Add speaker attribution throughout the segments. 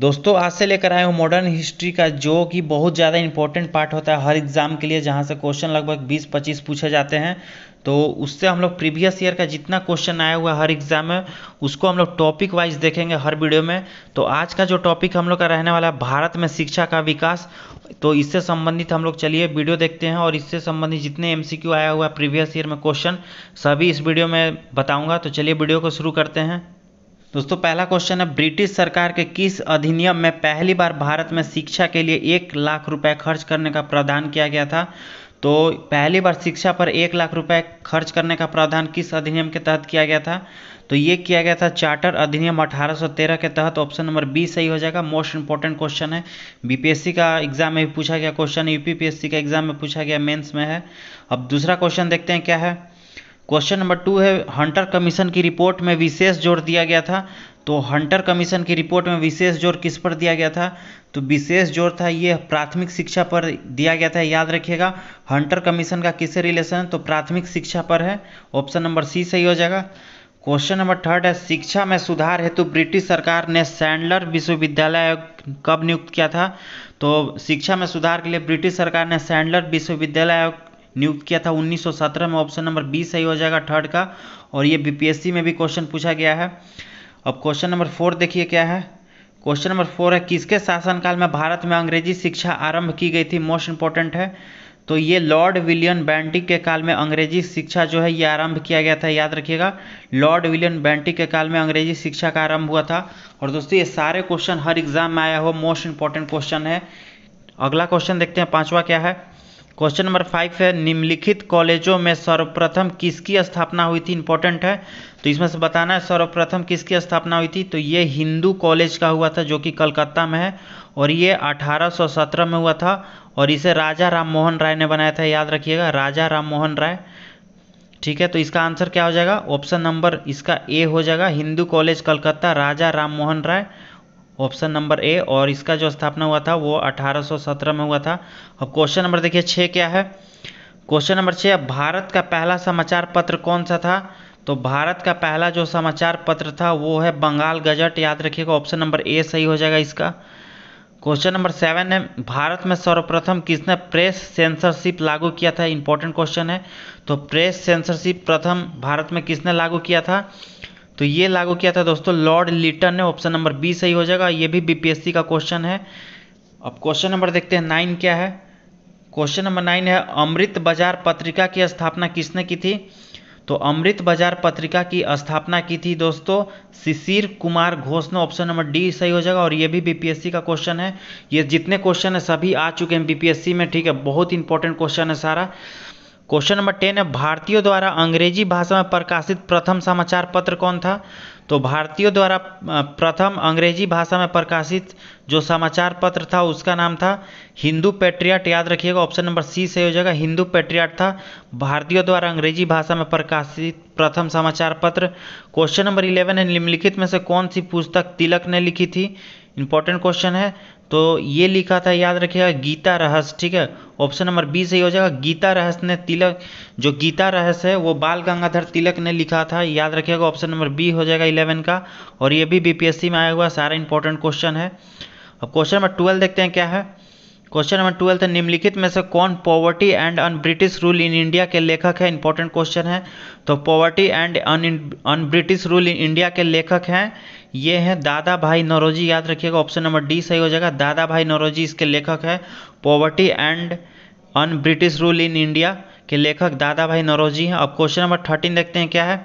Speaker 1: दोस्तों आज से लेकर आए हूँ मॉडर्न हिस्ट्री का जो कि बहुत ज़्यादा इंपॉर्टेंट पार्ट होता है हर एग्ज़ाम के लिए जहाँ से क्वेश्चन लगभग 20-25 पूछे जाते हैं तो उससे हम लोग प्रीवियस ईयर का जितना क्वेश्चन आया हुआ है हर एग्ज़ाम में उसको हम लोग टॉपिक वाइज देखेंगे हर वीडियो में तो आज का जो टॉपिक हम लोग का रहने वाला है भारत में शिक्षा का विकास तो इससे संबंधित हम लोग चलिए वीडियो देखते हैं और इससे संबंधित जितने एम आया हुआ है प्रीवियस ईयर में क्वेश्चन सभी इस वीडियो में बताऊँगा तो चलिए वीडियो को शुरू करते हैं दोस्तों पहला क्वेश्चन है ब्रिटिश सरकार के किस अधिनियम में पहली बार भारत में शिक्षा के लिए एक लाख रुपए खर्च करने का प्रावधान किया गया था तो पहली बार शिक्षा पर एक लाख रुपए खर्च करने का प्रावधान किस अधिनियम के तहत किया गया था तो ये किया गया था चार्टर अधिनियम 1813 के तहत ऑप्शन नंबर बी सही हो जाएगा मोस्ट इंपॉर्टेंट क्वेश्चन है बीपीएससी का एग्जाम में भी पूछा गया क्वेश्चन यूपीपीएससी का एग्जाम में पूछा गया मेंस में है अब दूसरा क्वेश्चन देखते हैं क्या है क्वेश्चन नंबर टू है हंटर कमीशन की रिपोर्ट में विशेष जोर दिया गया था तो हंटर कमीशन की रिपोर्ट में विशेष जोर किस पर दिया गया था तो विशेष जोर था ये प्राथमिक शिक्षा पर दिया गया था याद रखिएगा हंटर कमीशन का किससे रिलेशन है तो प्राथमिक शिक्षा पर है ऑप्शन नंबर सी सही हो जाएगा क्वेश्चन नंबर थर्ड है शिक्षा में सुधार हेतु ब्रिटिश सरकार ने सैंडलर विश्वविद्यालय कब नियुक्त किया था तो शिक्षा में सुधार के लिए ब्रिटिश सरकार ने सैंडलर विश्वविद्यालय नियुक्त किया था 1917 में ऑप्शन नंबर बी सही हो जाएगा थर्ड का और ये बीपीएससी में भी क्वेश्चन पूछा गया है अब क्वेश्चन नंबर फोर देखिए क्या है क्वेश्चन नंबर फोर है किसके शासनकाल में भारत में अंग्रेजी शिक्षा आरंभ की गई थी मोस्ट इंपॉर्टेंट है तो ये लॉर्ड विलियन बैंटिक के काल में अंग्रेजी शिक्षा जो है ये आरंभ किया गया था याद रखिएगा लॉर्ड विलियन बैंटिक के काल में अंग्रेजी शिक्षा का आरंभ हुआ था और दोस्तों ये सारे क्वेश्चन हर एग्जाम में आया हो मोस्ट इंपॉर्टेंट क्वेश्चन है अगला क्वेश्चन देखते हैं पांचवा क्या है क्वेश्चन नंबर फाइव है निम्नलिखित कॉलेजों में सर्वप्रथम किसकी स्थापना हुई थी इंपॉर्टेंट है तो इसमें से बताना है सर्वप्रथम किसकी स्थापना हुई थी तो ये हिंदू कॉलेज का हुआ था जो कि कलकत्ता में है और ये 1817 में हुआ था और इसे राजा राम मोहन राय ने बनाया था याद रखिएगा राजा राम मोहन राय ठीक है तो इसका आंसर क्या हो जाएगा ऑप्शन नंबर इसका ए हो जाएगा Hindu college Calcutta Raja Ram Mohan Roy option number A और इसका जो स्थापना हुआ था वो 1817 में हुआ था अब क्वेश्चन नंबर देखिए छः क्या है क्वेश्चन नंबर छः अब भारत का पहला समाचार पत्र कौन सा था तो भारत का पहला जो समाचार पत्र था वो है बंगाल गजट याद रखिएगा ऑप्शन नंबर ए सही हो जाएगा इसका क्वेश्चन नंबर सेवन है भारत में सर्वप्रथम किसने प्रेस सेंसरशिप लागू किया था इंपॉर्टेंट क्वेश्चन है तो प्रेस सेंसरशिप प्रथम भारत में किसने लागू किया था तो ये लागू किया था दोस्तों लॉर्ड लिटन ने ऑप्शन नंबर बी सही हो जाएगा ये भी बीपीएससी का क्वेश्चन है अब क्वेश्चन नंबर देखते हैं नाइन क्या है क्वेश्चन नंबर नाइन है अमृत बाजार पत्रिका की स्थापना किसने की थी तो अमृत बाजार पत्रिका की स्थापना की थी दोस्तों शिशिर कुमार घोष ने ऑप्शन नंबर डी सही हो जाएगा और ये भी बीपीएससी का क्वेश्चन है ये जितने क्वेश्चन है सभी आ चुके हैं बीपीएससी में ठीक है बहुत इंपॉर्टेंट क्वेश्चन है सारा क्वेश्चन नंबर टेन है भारतीयों द्वारा अंग्रेजी भाषा में प्रकाशित प्रथम समाचार पत्र कौन था तो भारतीयों द्वारा प्रथम अंग्रेजी भाषा में प्रकाशित जो समाचार पत्र था उसका नाम था हिंदू पेट्रियाट याद रखिएगा ऑप्शन नंबर सी से हो जाएगा हिंदू पेट्रियाट था भारतीयों द्वारा अंग्रेजी भाषा में प्रकाशित प्रथम समाचार पत्र क्वेश्चन नंबर इलेवन है निम्नलिखित में से कौन सी पुस्तक तिलक ने लिखी थी इंपॉर्टेंट क्वेश्चन है तो ये लिखा था याद रखिएगा गीता रहस्य ठीक है ऑप्शन नंबर बी सही हो जाएगा गीता रहस्य ने तिलक जो गीता रहस्य है वो बाल गंगाधर तिलक ने लिखा था याद रखिएगा ऑप्शन नंबर बी हो जाएगा इलेवन का और ये भी बीपीएससी में आया हुआ सारा इंपॉर्टेंट क्वेश्चन है अब क्वेश्चन नंबर ट्वेल्व देखते हैं क्या है क्वेश्चन नंबर ट्वेल्थ है निम्नलिखित में से कौन poverty and un British rule in India के लेखक है इंपॉर्टेंट क्वेश्चन है तो poverty and un British rule in India के लेखक हैं ये है दादा भाई नरोजी याद रखिएगा ऑप्शन नंबर डी सही हो जाएगा दादा भाई नरोजी इसके लेखक है poverty and un British rule in India के लेखक दादा भाई नरोजी हैं अब क्वेश्चन नंबर थर्टीन देखते हैं क्या है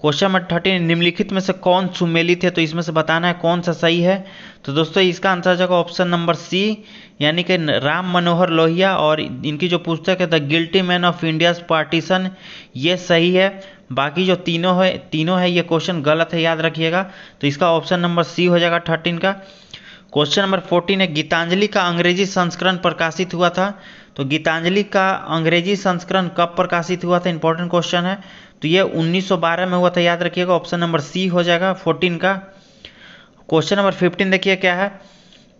Speaker 1: क्वेश्चन नंबर थर्टीन निम्नलिखित में से कौन सुमेलित है तो इसमें से बताना है कौन सा सही है तो दोस्तों इसका आंसर हो जाएगा ऑप्शन नंबर सी यानी कि राम मनोहर लोहिया और इनकी जो पुस्तक है the guilty man of India's partition ये सही है बाकी जो तीनों है तीनों है ये क्वेश्चन गलत है याद रखिएगा तो इसका ऑप्शन नंबर सी हो जाएगा थर्टीन का क्वेश्चन नंबर फोर्टीन है गीतांजलि का अंग्रेजी संस्करण प्रकाशित हुआ था तो गीतांजलि का अंग्रेजी संस्करण कब प्रकाशित हुआ था इंपॉर्टेंट क्वेश्चन है तो ये 1912 में हुआ था याद रखिएगा ऑप्शन नंबर सी हो जाएगा 14 का क्वेश्चन नंबर 15 देखिए क्या है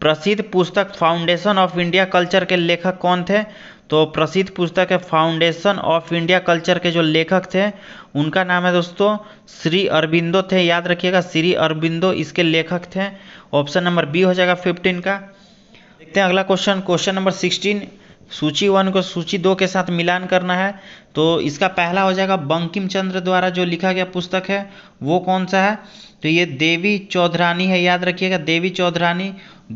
Speaker 1: प्रसिद्ध पुस्तक फाउंडेशन ऑफ इंडिया कल्चर के लेखक कौन थे तो प्रसिद्ध पुस्तक है फाउंडेशन ऑफ इंडिया कल्चर के जो लेखक थे उनका नाम है दोस्तों श्री अरबिंदो थे याद रखिएगा श्री अरबिंदो इसके लेखक थे ऑप्शन नंबर बी हो जाएगा फिफ्टीन का देखते हैं अगला क्वेश्चन क्वेश्चन नंबर सिक्सटीन सूची वन को सूची दो के साथ मिलान करना है तो इसका पहला हो जाएगा बंकिम चंद्र द्वारा जो लिखा गया पुस्तक है वो कौन सा है तो ये देवी चौधरानी है याद रखिएगा देवी चौधरानी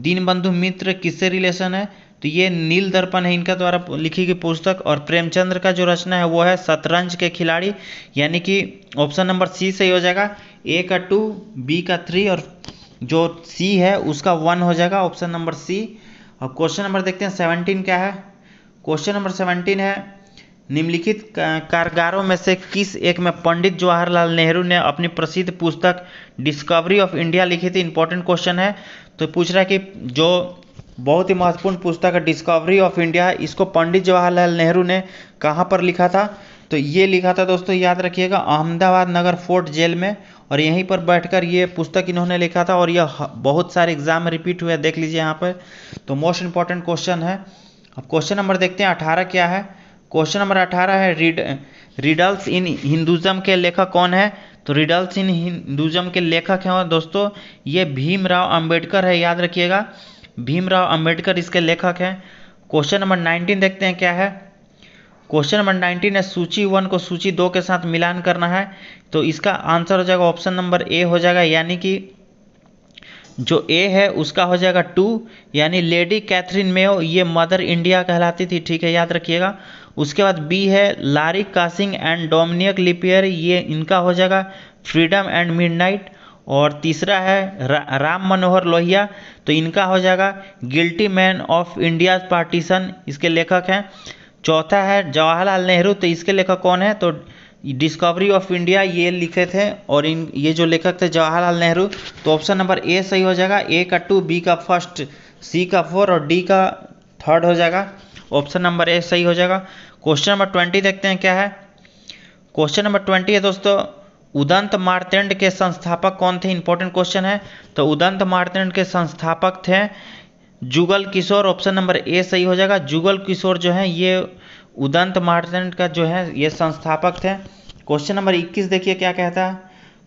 Speaker 1: दीनबंधु मित्र किससे रिलेशन है तो ये नील दर्पण है इनका द्वारा लिखी गई पुस्तक और प्रेमचंद्र का जो रचना है वो है शतरंज के खिलाड़ी यानी कि ऑप्शन नंबर सी सही हो जाएगा ए का टू बी का थ्री और जो सी है उसका वन हो जाएगा ऑप्शन नंबर सी और क्वेश्चन नंबर देखते हैं सेवनटीन क्या है क्वेश्चन नंबर सेवनटीन है निम्नलिखित कारगारों में से किस एक में पंडित जवाहरलाल नेहरू ने अपनी प्रसिद्ध पुस्तक डिस्कवरी ऑफ इंडिया लिखी थी इंपॉर्टेंट क्वेश्चन है तो पूछ रहा है कि जो बहुत ही महत्वपूर्ण पुस्तक है डिस्कवरी ऑफ इंडिया इसको पंडित जवाहरलाल नेहरू ने कहाँ पर लिखा था तो ये लिखा था दोस्तों याद रखिएगा अहमदाबाद नगर फोर्ट जेल में और यहीं पर बैठकर ये पुस्तक इन्होंने लिखा था और यह बहुत सारे एग्जाम में रिपीट हुए देख लीजिए यहाँ पर तो मोस्ट इंपॉर्टेंट क्वेश्चन है अब क्वेश्चन नंबर देखते हैं अठारह क्या है क्वेश्चन नंबर अठारह है रीड रिडल्स इन हिंदुज़म के लेखक कौन है तो रिडल्स इन हिंदुज़म के लेखक हैं दोस्तों ये भीमराव अंबेडकर है याद रखिएगा भीमराव अंबेडकर इसके लेखक हैं क्वेश्चन नंबर नाइनटीन देखते हैं क्या है क्वेश्चन नंबर नाइनटीन है सूची वन को सूची दो के साथ मिलान करना है तो इसका आंसर हो जाएगा ऑप्शन नंबर ए हो जाएगा यानी कि जो ए है उसका हो जाएगा टू यानी लेडी कैथरीन मेयो ये मदर इंडिया कहलाती थी ठीक है याद रखिएगा उसके बाद बी है लारी कासिंग एंड डोमिनियक लिपियर ये इनका हो जाएगा फ्रीडम एंड मिडनाइट और तीसरा है रा, राम मनोहर लोहिया तो इनका हो जाएगा guilty man of India partition इसके लेखक हैं चौथा है जवाहरलाल नेहरू तो इसके लेखक कौन है तो डिस्कवरी ऑफ इंडिया ये लिखे थे और इन ये जो लेखक थे जवाहरलाल नेहरू तो ऑप्शन नंबर ए सही हो जाएगा ए का टू बी का फर्स्ट सी का फोर और डी का थर्ड हो जाएगा ऑप्शन नंबर ए सही हो जाएगा क्वेश्चन नंबर ट्वेंटी देखते हैं क्या है क्वेश्चन नंबर ट्वेंटी है दोस्तों उदंत मार्तंड के संस्थापक कौन थे इंपॉर्टेंट क्वेश्चन है तो उदंत मार्तंड के संस्थापक थे जुगल किशोर ऑप्शन नंबर ए सही हो जाएगा जुगल किशोर जो है ये उदंत मार्तंड का जो है ये संस्थापक थे क्वेश्चन नंबर 21 देखिए क्या कहता है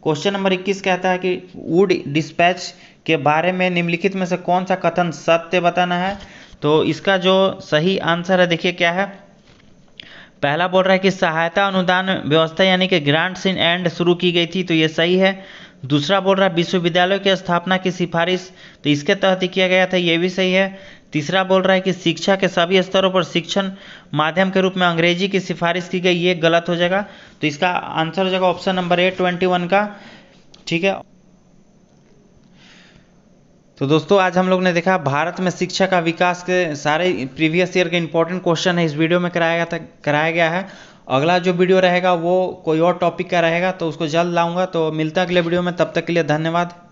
Speaker 1: क्वेश्चन नंबर 21 कहता है कि वुड डिस्पैच के बारे में निम्नलिखित में से कौन सा कथन सत्य बताना है तो इसका जो सही आंसर है देखिए क्या है पहला बोल रहा है कि सहायता अनुदान व्यवस्था यानी कि ग्रांट्स इन एंड शुरू की गई थी तो ये सही है दूसरा बोल रहा है विश्वविद्यालयों की स्थापना की सिफारिश तो इसके तहत ही किया गया था ये भी सही है तीसरा बोल रहा है कि शिक्षा के सभी स्तरों पर शिक्षण माध्यम के रूप में अंग्रेजी की सिफारिश की गई ये गलत हो जाएगा तो इसका आंसर हो जाएगा option number A twenty one का ठीक है तो दोस्तों आज हम लोग ने देखा भारत में शिक्षा का विकास के सारे प्रीवियस ईयर के इंपॉर्टेंट क्वेश्चन है इस वीडियो में कराया गया था कराया गया है अगला जो वीडियो रहेगा वो कोई और टॉपिक का रहेगा तो उसको जल्द लाऊंगा तो मिलता अगले वीडियो में तब तक के लिए धन्यवाद